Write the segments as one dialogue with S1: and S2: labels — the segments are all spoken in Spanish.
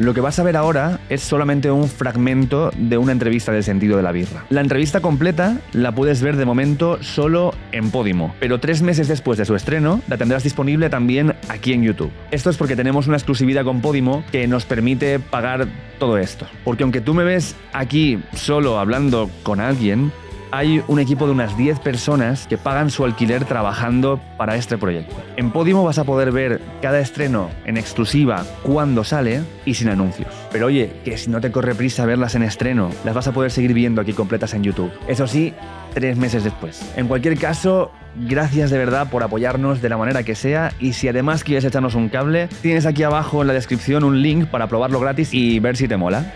S1: Lo que vas a ver ahora es solamente un fragmento de una entrevista del sentido de la birra. La entrevista completa la puedes ver de momento solo en Podimo, pero tres meses después de su estreno la tendrás disponible también aquí en YouTube. Esto es porque tenemos una exclusividad con Podimo que nos permite pagar todo esto. Porque aunque tú me ves aquí solo hablando con alguien, hay un equipo de unas 10 personas que pagan su alquiler trabajando para este proyecto. En Podimo vas a poder ver cada estreno en exclusiva cuando sale y sin anuncios. Pero oye, que si no te corre prisa verlas en estreno, las vas a poder seguir viendo aquí completas en YouTube. Eso sí, tres meses después. En cualquier caso, gracias de verdad por apoyarnos de la manera que sea y si además quieres echarnos un cable, tienes aquí abajo en la descripción un link para probarlo gratis y ver si te mola.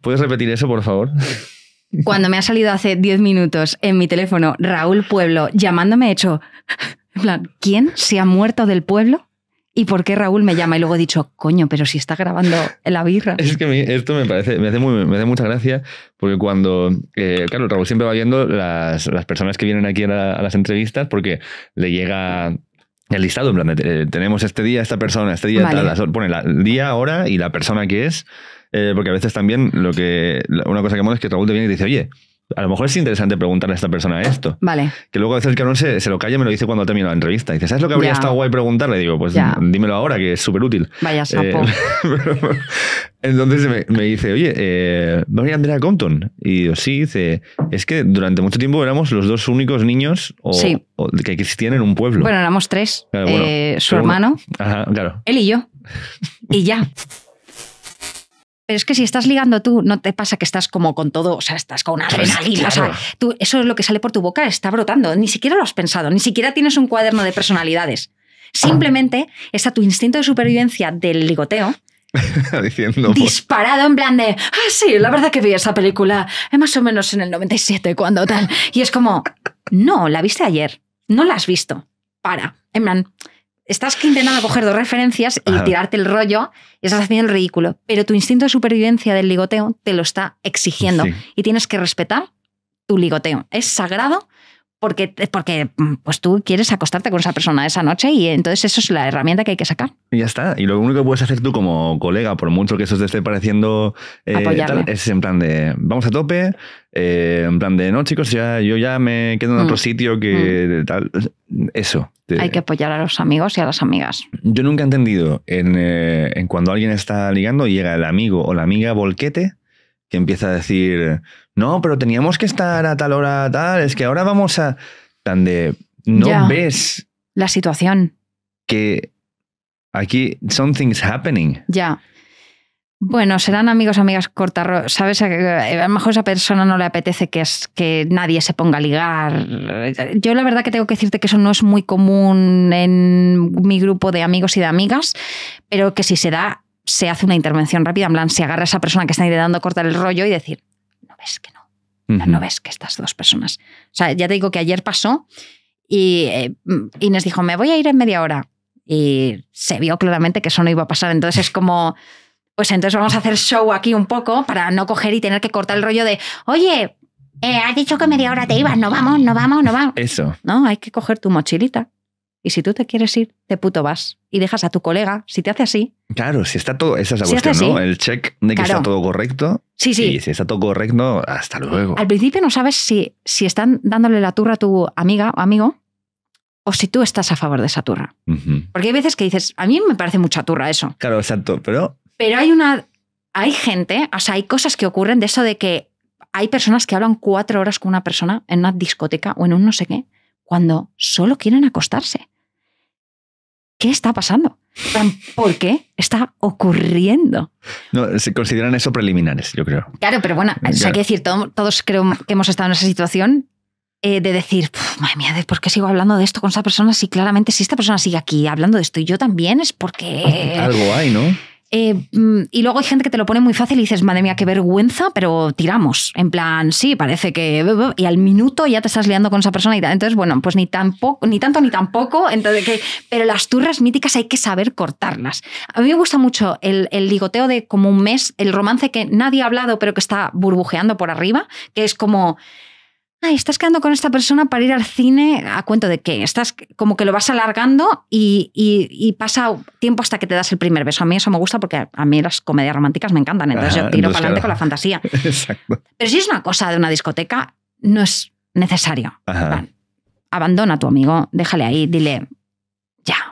S1: ¿puedes repetir eso, por favor?
S2: Cuando me ha salido hace 10 minutos en mi teléfono Raúl Pueblo llamándome, he hecho, ¿quién se ha muerto del pueblo? ¿Y por qué Raúl me llama? Y luego he dicho, coño, pero si está grabando la birra. Es
S1: que esto me parece, me hace, muy, mucha gracia, porque cuando, eh, claro, Raúl siempre va viendo las, personas que vienen aquí a, las entrevistas, porque le llega el listado, en eh, tenemos este día, esta persona, este día, tal, pone la, el día, hora y la persona que es. Eh, porque a veces también lo que una cosa que mola es que Raúl te viene y dice, oye, a lo mejor es interesante preguntarle a esta persona esto. Vale. Que luego a veces el canón se, se lo calla y me lo dice cuando ha terminado la entrevista. Y Dice, ¿sabes lo que habría estado guay preguntarle? digo, pues dímelo ahora, que es súper útil. Vaya eh, sapo. entonces me, dice, oye, eh, ¿va a Andrea Compton? Y yo sí, dice, es que durante mucho tiempo éramos los dos únicos niños que existían en un pueblo. Bueno,
S2: éramos tres. Eh, su hermano. Ajá, claro. Él y yo. Y ya. Pero es que si estás ligando tú, no te pasa que estás como con todo, o sea, estás con una adrenalina. O sea, tú, eso es lo que sale por tu boca, está brotando. Ni siquiera lo has pensado, ni siquiera tienes un cuaderno de personalidades. Simplemente está tu instinto de supervivencia del ligoteo.
S1: Pues
S2: disparado en plan de, ah, sí, la verdad que vi esa película eh, más o menos en el 97 cuando tal. Y es como, no, la viste ayer, no la has visto. Para, en plan, Estás intentando coger dos referencias y tirarte el rollo y estás haciendo el ridículo. Pero tu instinto de supervivencia del ligoteo te lo está exigiendo y tienes que respetar tu ligoteo. Es sagrado porque, porque mm, pues tú quieres acostarte con esa persona esa noche y entonces eso es la herramienta que hay que sacar.
S1: Y ya está. Y lo único que puedes hacer tú como colega, por mucho que eso te esté pareciendo, eh, es en plan de vamos a tope, eh, en plan de, no, chicos, ya, yo ya me
S2: quedo en mm. otro sitio
S1: que mm. tal. Eso.
S2: Hay que apoyar a los amigos y a las amigas.
S1: Yo nunca he entendido eh, en, cuando alguien está ligando y llega el amigo o la amiga volquete que empieza a decir, no, pero teníamos que estar a tal hora, tal, es que ahora vamos a. Tan de. No
S2: ves. La situación.
S1: Que aquí something's happening.
S2: Ya. Bueno, serán amigos, amigas cortar, Sabes, eh, a lo mejor esa persona no le apetece que, es, que nadie se ponga a ligar. Yo la verdad que tengo que decirte que eso no es muy común en mi grupo de amigos y de amigas, pero que si se da, se hace una intervención rápida. En plan, se agarra a esa persona que está intentando cortar el rollo y decir, no ves que no. No, ves que estas dos personas. O sea, ya te digo que ayer pasó y Inés eh, dijo, me voy a ir en media hora. Y se vio claramente que eso no iba a pasar. Entonces es como pues entonces vamos a hacer show aquí un poco para no coger y tener que cortar el rollo de, oye, eh, has dicho que media hora te ibas, no vamos, no vamos, no vamos. Eso. No, hay que coger tu mochilita. Y si tú te quieres ir, te puto vas. Y dejas a tu colega, si te hace así.
S1: Claro, si está todo, esa es la cuestión, ¿no? El check de que está todo correcto. Sí, sí. Y si está todo correcto, hasta luego. Al
S2: principio no sabes si, si están dándole la turra a tu amiga o amigo o si tú estás a favor de esa turra. Porque hay veces que dices, a mí me parece mucha turra eso. Claro, exacto, pero pero hay una. Hay gente, o sea, hay cosas que ocurren de eso de que hay personas que hablan cuatro horas con una persona en una discoteca o en un no sé qué, cuando solo quieren acostarse. ¿Qué está pasando? ¿Por qué está ocurriendo?
S1: No, se consideran eso preliminares, yo creo.
S2: Claro, pero bueno, o sea, hay que decir, todos, creo que hemos estado en esa situación eh, de decir, madre mía, ¿por qué sigo hablando de esto con esa persona? Si claramente, si esta persona sigue aquí hablando de esto y yo también, es porque. Algo hay, ¿no? Eh, mm, y luego hay gente que te lo pone muy fácil y dices, madre mía, qué vergüenza, pero tiramos. En plan, sí, parece que. Y al minuto ya te estás liando con esa persona. Y entonces, bueno, pues ni tampoco, ni tanto ni tampoco. Entonces, pero las turras míticas hay que saber cortarlas. A mí me gusta mucho el, el ligoteo de como un mes, el romance que nadie ha hablado, pero que está burbujeando por arriba, que es como ay, estás quedando con esta persona para ir al cine, ¿a cuento de qué? Estás como que lo vas alargando y, pasa tiempo hasta que te das el primer beso. A mí eso me gusta porque a mí las comedias románticas me encantan, entonces yo tiro para adelante con la fantasía.
S1: Exacto.
S2: Pero si es una cosa de una discoteca, no es necesario. abandona a tu amigo, déjale ahí, dile,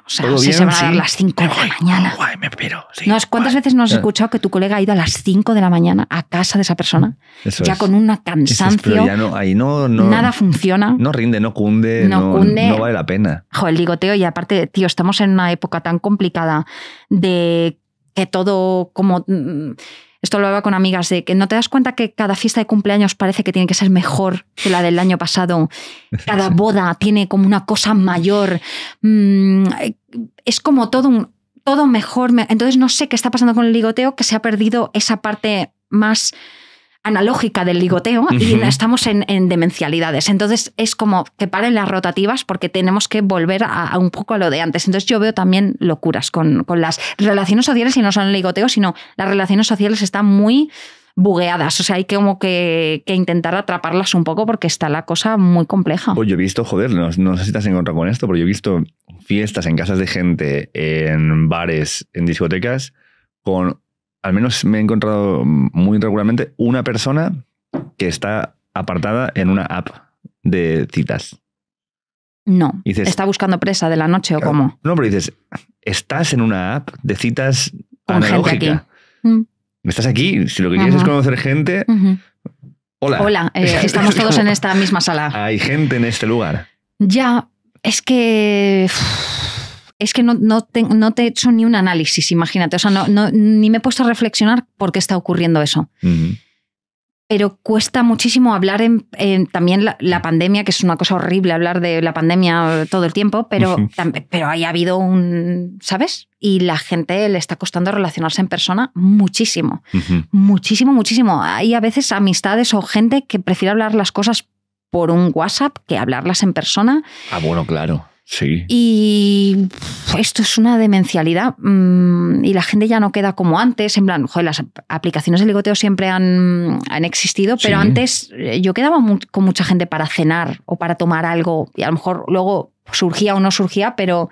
S2: o sea, ¿Todo se, van a dar las 5 de la mañana. ¿Cuántas veces no has escuchado que tu colega ha ido a las 5 de la mañana a casa de esa persona? ya con una cansancio.
S1: no, ahí nada
S2: funciona. No
S1: rinde, no cunde, no, no, vale la pena.
S2: Joder, el ligoteo y aparte, tío, estamos en una época tan complicada de que todo como mm, esto lo hablaba con amigas de que no te das cuenta que cada fiesta de cumpleaños parece que tiene que ser mejor que la del año pasado. Cada boda tiene como una cosa mayor. Mm, es como todo un todo mejor. Entonces no sé qué está pasando con el ligoteo que se ha perdido esa parte más analógica del ligoteo y estamos en, demencialidades. Entonces es como que paren las rotativas porque tenemos que volver a, un poco a lo de antes. Entonces yo veo también locuras con, con las relaciones sociales y no son el ligoteo, sino las relaciones sociales están muy bugueadas. O sea, hay que como que, intentar atraparlas un poco porque está la cosa muy compleja. Pues
S1: yo he visto, joder, no, no sé si te has encontrado con esto, pero yo he visto fiestas en casas de gente, en bares, en discotecas, con al menos me he encontrado muy regularmente una persona que está apartada en una app de citas.
S2: No. ¿Está buscando presa de la noche o cómo?
S1: No, pero dices, estás en una app de citas Con analógica. Gente mm. Estás aquí. Si lo que quieres es conocer gente, hola. Hola, eh, estamos todos en esta misma sala. Hay gente en este lugar.
S2: Ya, es que es que no, no, te, he hecho ni un análisis, imagínate. O sea, no, ni me he puesto a reflexionar por qué está ocurriendo eso. Pero cuesta muchísimo hablar en, también la, pandemia, que es una cosa horrible hablar de la pandemia todo el tiempo, pero, pero ahí ha habido un, ¿sabes? Y la gente le está costando relacionarse en persona muchísimo, muchísimo, muchísimo. Hay a veces amistades o gente que prefiere hablar las cosas por un WhatsApp que hablarlas en persona. Ah, bueno, claro. Sí. Y esto es una demencialidad. Mm, y la gente ya no queda como antes. En plan, las aplicaciones de ligoteo siempre han, existido, pero antes eh, yo quedaba con mucha gente para cenar o para tomar algo. Y a lo mejor luego surgía o no surgía, pero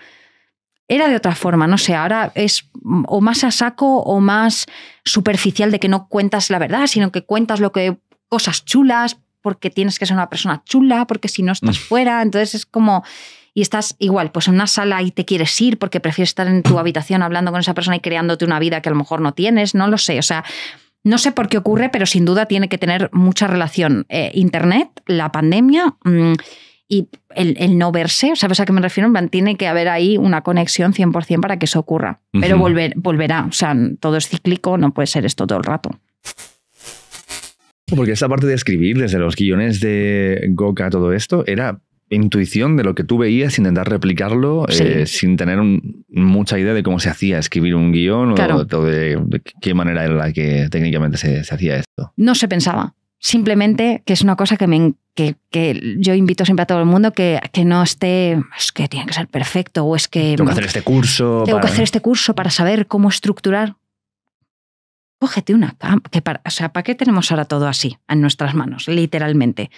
S2: era de otra forma. No sé, ahora es o más a saco o más superficial de que no cuentas la verdad, sino que cuentas lo que cosas chulas, porque tienes que ser una persona chula, porque si no estás mm. fuera. Entonces es como y estás igual, pues en una sala y te quieres ir porque prefieres estar en tu habitación hablando con esa persona y creándote una vida que a lo mejor no tienes, no lo sé, o sea, no sé por qué ocurre, pero sin duda tiene que tener mucha relación eh, Internet, la pandemia mm, y el, no verse, ¿sabes a qué me refiero? Tiene que haber ahí una conexión 100% para que eso ocurra, pero volver, volverá, o sea, todo es cíclico, no puede ser esto todo el rato.
S1: Porque esa parte de escribir, desde los guiones de Goka, todo esto, era intuición de lo que tú veías, intentar replicarlo eh, sin tener mucha idea de cómo se hacía escribir un guión o, de, qué manera era la que técnicamente se, hacía esto.
S2: No se pensaba. Simplemente que es una cosa que, me, que, que yo invito siempre a todo el mundo que, que, no esté, es que tiene que ser perfecto o es que... Tengo que hacer este curso. Tengo para... que hacer este curso para saber cómo estructurar. Cógete una... Que o sea, ¿para qué tenemos ahora todo así en nuestras manos? Literalmente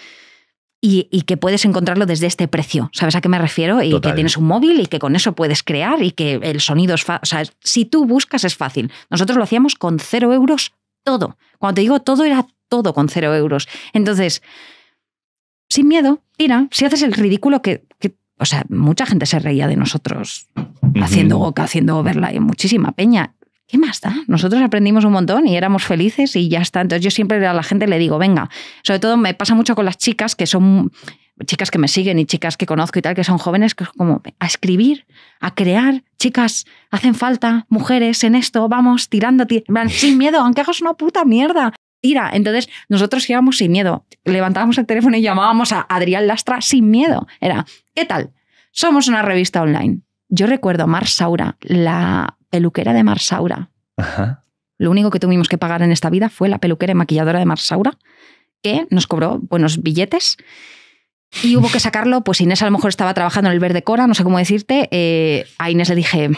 S2: y, que puedes encontrarlo desde este precio. ¿Sabes a qué me refiero? Y que tienes un móvil y que con eso puedes crear y que el sonido es fácil. O sea, si tú buscas es fácil. Nosotros lo hacíamos con cero euros todo. Cuando te digo todo, era todo con cero euros. Entonces, sin miedo, tira. Si haces el ridículo que, o sea, mucha gente se reía de nosotros haciendo Goka, haciendo Overlay, muchísima peña. ¿qué más da? Nosotros aprendimos un montón y éramos felices y ya está. Entonces yo siempre a la gente le digo, venga, sobre todo me pasa mucho con las chicas que son chicas que me siguen y chicas que conozco y tal, que son jóvenes, que es como a escribir, a crear, chicas, hacen falta, mujeres en esto, vamos tirando, sin miedo, aunque hagas una puta mierda tira. Entonces, nosotros íbamos sin miedo. Levantábamos el teléfono y llamábamos a Adrián Lastra sin miedo. Era, ¿qué tal? Somos una revista online. Yo recuerdo a Mar Saura, la peluquera de Marsaura. Lo único que tuvimos que pagar en esta vida fue la peluquera y maquilladora de Marsaura, que nos cobró buenos billetes. Y hubo que sacarlo, pues Inés a lo mejor estaba trabajando en el Verde Cora, no sé cómo decirte. Eh, a Inés le dije,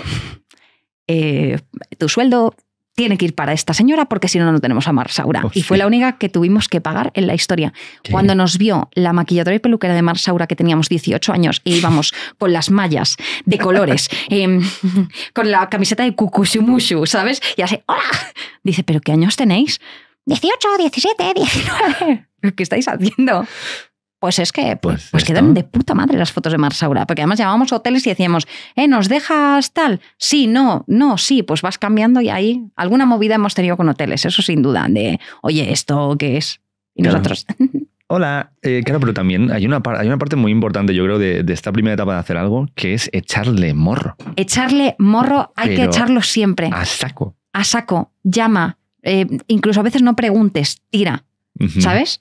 S2: eh, tu sueldo tiene que ir para esta señora porque si no, no tenemos a Marsaura. Oh, y fue la única que tuvimos que pagar en la historia. Cuando nos vio la maquilladora y peluquera de Marsaura, que teníamos 18 años, e íbamos con las mallas de colores, em, con la camiseta de Kukushumushu, ¿sabes? Y así, ¡hola! Dice, ¿pero qué años tenéis? 18, 17, 19. ¿Qué estáis haciendo? Pues es que pues, pues, pues de puta madre las fotos de Marsaura, porque además llamábamos hoteles y decíamos, eh, ¿nos dejas tal? Sí, no, no, sí, pues vas cambiando y ahí alguna movida hemos tenido con hoteles, eso sin duda, de, oye, ¿esto qué es? Y nosotros...
S1: Hola, eh, claro, pero también hay una, hay una parte muy importante, yo creo, de, esta primera etapa de hacer algo, que es echarle morro.
S2: Echarle morro, hay que echarlo siempre. A saco. A saco, llama, eh, incluso a veces no preguntes, tira, ¿sabes?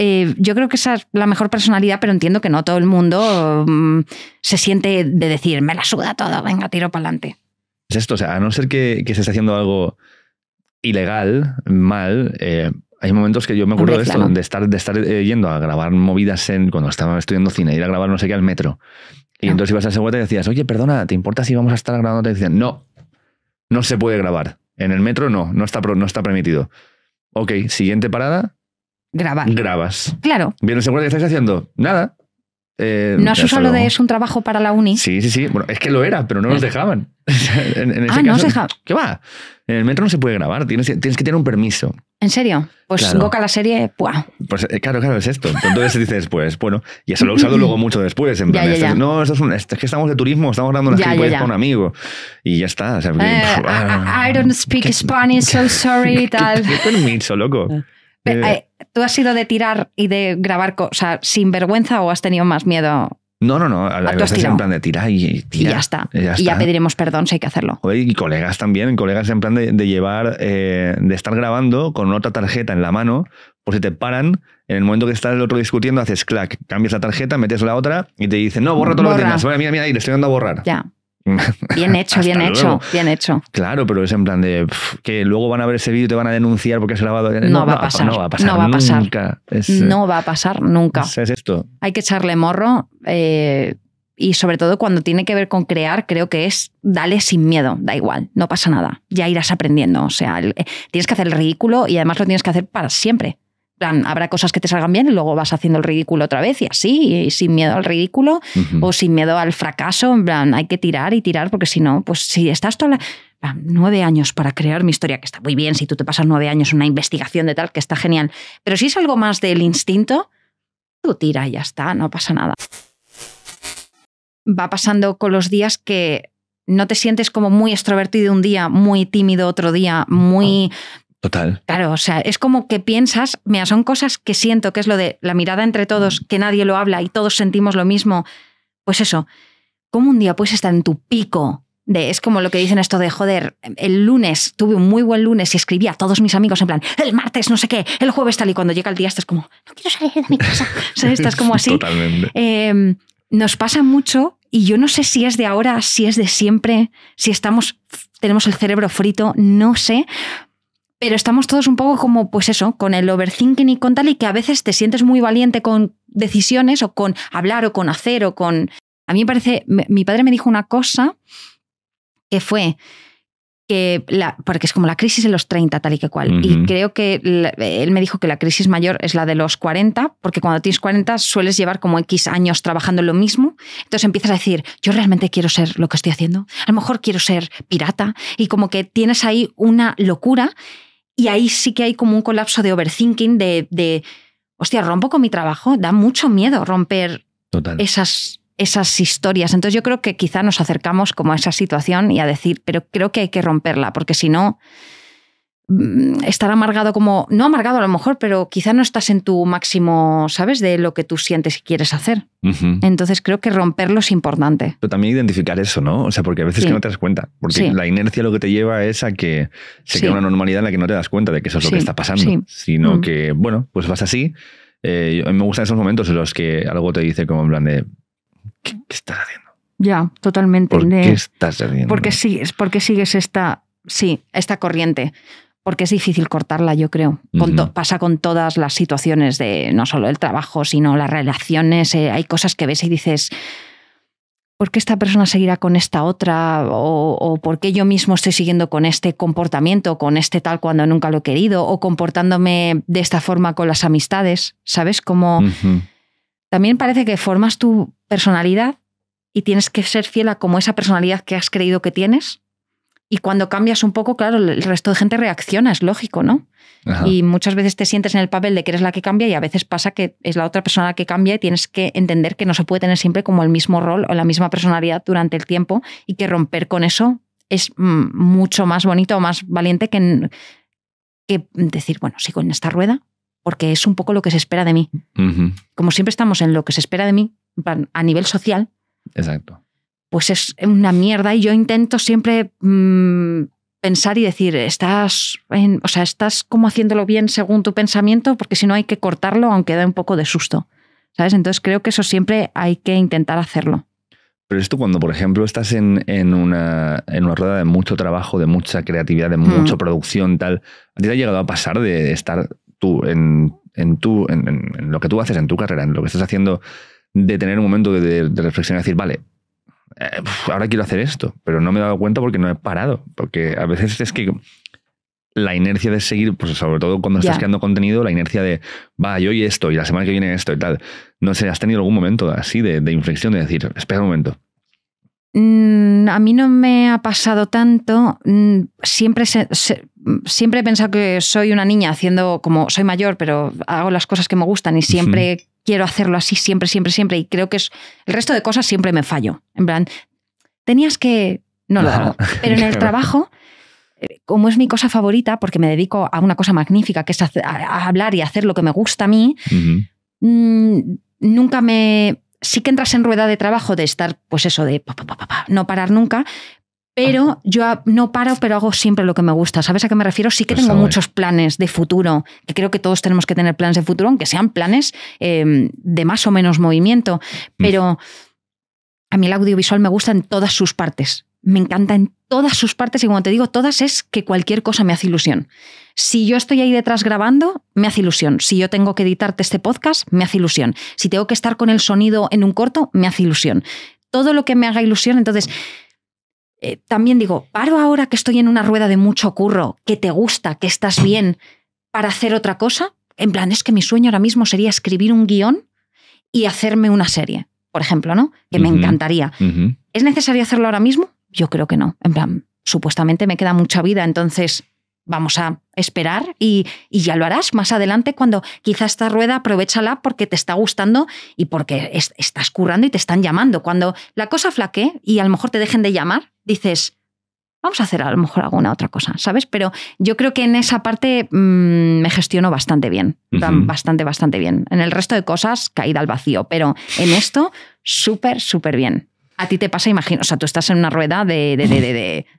S2: Eh, yo creo que esa es la mejor personalidad, pero entiendo que no todo el mundo mm, se siente de decir, me la suda todo, venga, tiro para adelante.
S1: Es esto, o sea, a no ser que, se esté haciendo algo ilegal, mal, eh, hay momentos que yo me acuerdo de esto, de estar, de estar eh, yendo a grabar movidas en, cuando estaba estudiando cine, ir a grabar no sé qué al metro. Y entonces ibas a vuelta y decías, oye, perdona, ¿te importa si vamos a estar grabando? Te no, no se puede grabar. En el metro no, está, no está permitido. Ok, siguiente parada, grabar. Grabas. Claro. Bien, seguro que estás haciendo nada. Eh, ¿No has usado lo de es
S2: un trabajo para la uni?
S1: Sí, sí, sí. Bueno, es que lo era, pero no nos dejaban. en, ah, ese ah, no nos dejaban. ¿Qué va? En el metro no se puede grabar, tienes, que tener un permiso.
S2: ¿En serio? Pues claro. Goka la serie, Pues
S1: eh, claro, claro, es esto. Entonces dices, después, pues, bueno, y eso lo he usado luego mucho después. En plan, ya, ya, no, esto es, que estamos de turismo, estamos dando una serie con un amigo. Y ya está. O sea, eh,
S2: I, don't speak Spanish, so sorry, tal. ¿Qué, qué
S1: permiso, loco? Ah. Eh,
S2: eh, ¿Tú has sido de tirar y de grabar cosas sin vergüenza o has tenido más miedo
S1: no, no, no. A la en plan de tirar y ya está. Y ya pediremos
S2: perdón si hay que hacerlo.
S1: y colegas también, colegas en plan de, llevar, eh, de estar grabando con otra tarjeta en la mano, por si te paran, en el momento que está el otro discutiendo, haces clac, cambias la tarjeta, metes la otra y te dicen, no, borra todo lo que tengas. mira, mira, le estoy dando a borrar. Ya.
S2: Bien hecho, bien hecho, bien hecho.
S1: Claro, pero es en plan de que luego van a ver ese vídeo y te van a denunciar
S2: porque has grabado. No, no, va a pasar. No va a pasar. No va a pasar nunca. no va a pasar nunca. Es, esto. Hay que echarle morro. Eh, y sobre todo cuando tiene que ver con crear, creo que es dale sin miedo, da igual, no pasa nada, ya irás aprendiendo, o sea, eh, tienes que hacer el ridículo y además lo tienes que hacer para siempre habrá cosas que te salgan bien y luego vas haciendo el ridículo otra vez y así, sin miedo al ridículo o sin miedo al fracaso, en plan, hay que tirar y tirar porque si no, pues si estás toda la nueve años para crear mi historia, que está muy bien, si tú te pasas nueve años una investigación de tal, que está genial. Pero si es algo más del instinto, tú tira y ya está, no pasa nada. Va pasando con los días que no te sientes como muy extrovertido un día, muy tímido otro día, muy ah. Total. Claro, o sea, es como que piensas, mira, son cosas que siento, que es lo de la mirada entre todos, mm. que nadie lo habla y todos sentimos lo mismo. Pues eso, ¿cómo un día puedes estar en tu pico? De, es como lo que dicen esto de, joder, el lunes, tuve un muy buen lunes y escribí a todos mis amigos en plan, el martes, no sé qué, el jueves tal y cuando llega el día estás como, no quiero salir de mi casa. o sea, estás como así.
S1: Totalmente.
S2: Em, nos pasa mucho y yo no sé si es de ahora, si es de siempre, si estamos, tenemos el cerebro frito, no sé, pero estamos todos un poco como, pues eso, con el overthinking y con tal, y que a veces te sientes muy valiente con decisiones o con hablar o con hacer o con... A mí me parece, mi padre me dijo una cosa que fue que, la, porque es como la crisis en los 30, tal y que cual, y creo que él me dijo que la crisis mayor es la de los 40, porque cuando tienes 40 sueles llevar como X años trabajando en lo mismo, entonces empiezas a decir, yo realmente quiero ser lo que estoy haciendo, a lo mejor quiero ser pirata, y como que tienes ahí una locura y ahí sí que hay como un colapso de overthinking, de, de hostia, rompo con mi trabajo. Da mucho miedo romper esas esas historias. Entonces yo creo que quizá nos acercamos como a esa situación y a decir, pero creo que hay que romperla, porque si no, Mm, estar amargado como, no amargado a lo mejor, pero quizá no estás en tu máximo, ¿sabes? De lo que tú sientes y quieres hacer.
S1: Entonces
S2: creo que romperlo es importante.
S1: Pero también identificar eso, ¿no? O sea, porque a veces que no te das cuenta, porque la inercia lo que te lleva es a que se una normalidad en la que no te das cuenta de que eso es lo que está pasando, sino mm. que, bueno, pues vas así. Eh, a mí me gustan esos momentos en los que algo te dice como en plan de, ¿qué,
S2: estás haciendo? Ya, totalmente. ¿Por qué estás haciendo? Porque sigues, porque sigues esta, sí, esta corriente porque es difícil cortarla, yo creo. Pasa con todas las situaciones de no solo el trabajo, sino las relaciones. Eh, hay cosas que ves y dices, ¿por qué esta persona seguirá con esta otra? O, ¿por qué yo mismo estoy siguiendo con este comportamiento, con este tal cuando nunca lo he querido? O comportándome de esta forma con las amistades, ¿sabes? cómo también parece que formas tu personalidad y tienes que ser fiel a como esa personalidad que has creído que tienes y cuando cambias un poco, claro, el resto de gente reacciona, es lógico, ¿no? Y muchas veces te sientes en el papel de que eres la que cambia y a veces pasa que es la otra persona la que cambia y tienes que entender que no se puede tener siempre como el mismo rol o la misma personalidad durante el tiempo y que romper con eso es mm, mucho más bonito o más valiente que, que decir, bueno, sigo en esta rueda porque es un poco lo que se espera de mí. Como siempre estamos en lo que se espera de mí a nivel social. Exacto pues es una mierda y yo intento siempre mm, pensar y decir, estás, en, o sea, estás como haciéndolo bien según tu pensamiento, porque si no hay que cortarlo, aunque da un poco de susto. ¿Sabes? Entonces creo que eso siempre hay que intentar hacerlo.
S1: Pero esto cuando, por ejemplo, estás en, una, en una rueda de mucho trabajo, de mucha creatividad, de mucha mm. producción, tal, ¿a ti te ha llegado a pasar de estar tú en, en, lo que tú haces, en tu carrera, en lo que estás haciendo, de tener un momento de reflexión y decir, vale, eh, ahora quiero hacer esto, pero no me he dado cuenta porque no he parado. Porque a veces es que la inercia de seguir, pues sobre todo cuando estás creando contenido, la inercia de, va, yo y esto, y la semana que viene esto y tal. No sé, ¿has tenido algún momento así de, inflexión de decir, espera un momento?
S2: Mm, a mí no me ha pasado tanto. Mm, siempre, siempre he pensado que soy una niña haciendo como soy mayor, pero hago las cosas que me gustan y siempre quiero hacerlo así siempre, siempre, siempre. Y creo que es, el resto de cosas siempre me fallo. En plan, tenías que... No lo hago. Pero en el trabajo eh, como es mi cosa favorita, porque me dedico a una cosa magnífica, que es hablar y hacer lo que me gusta a mí, mm, nunca me... Sí que entras en rueda de trabajo de estar, pues eso, de no parar nunca, pero yo no paro, pero hago siempre lo que me gusta. ¿Sabes a qué me refiero? Sí que tengo muchos planes de futuro, que creo que todos tenemos que tener planes de futuro, aunque sean planes em, de más o menos movimiento. Mm. Pero a mí el audiovisual me gusta en todas sus partes. Me encanta en todas sus partes y cuando te digo, todas es que cualquier cosa me hace ilusión. Si yo estoy ahí detrás grabando, me hace ilusión. Si yo tengo que editarte este podcast, me hace ilusión. Si tengo que estar con el sonido en un corto, me hace ilusión. Todo lo que me haga ilusión, entonces... Mm. Eh, también digo, paro ahora que estoy en una rueda de mucho curro, que te gusta, que estás bien, para hacer otra cosa. En plan, es que mi sueño ahora mismo sería escribir un guión y hacerme una serie, por ejemplo, ¿no? Que me encantaría. ¿Es necesario hacerlo ahora mismo? Yo creo que no. En plan, supuestamente me queda mucha vida, entonces vamos a esperar y, ya lo harás más adelante cuando quizá esta rueda aprovechala porque te está gustando y porque estás currando y te están llamando. Cuando la cosa flaquee y a lo mejor te dejen de llamar, dices, vamos a hacer a lo mejor alguna otra cosa, ¿sabes? Pero yo creo que en esa parte mm, me gestiono bastante bien, bastante, bastante bien. En el resto de cosas, caída al vacío, pero en esto, súper, súper bien. A ti te pasa, imagino, o sea, tú estás en una rueda de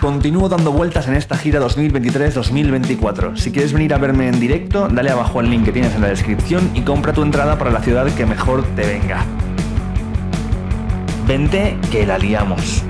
S1: Continúo dando vueltas en esta gira 2023-2024. Si quieres venir a verme en directo, dale abajo al link que tienes en la descripción y compra tu entrada para la ciudad que mejor te venga. Vente que la liamos.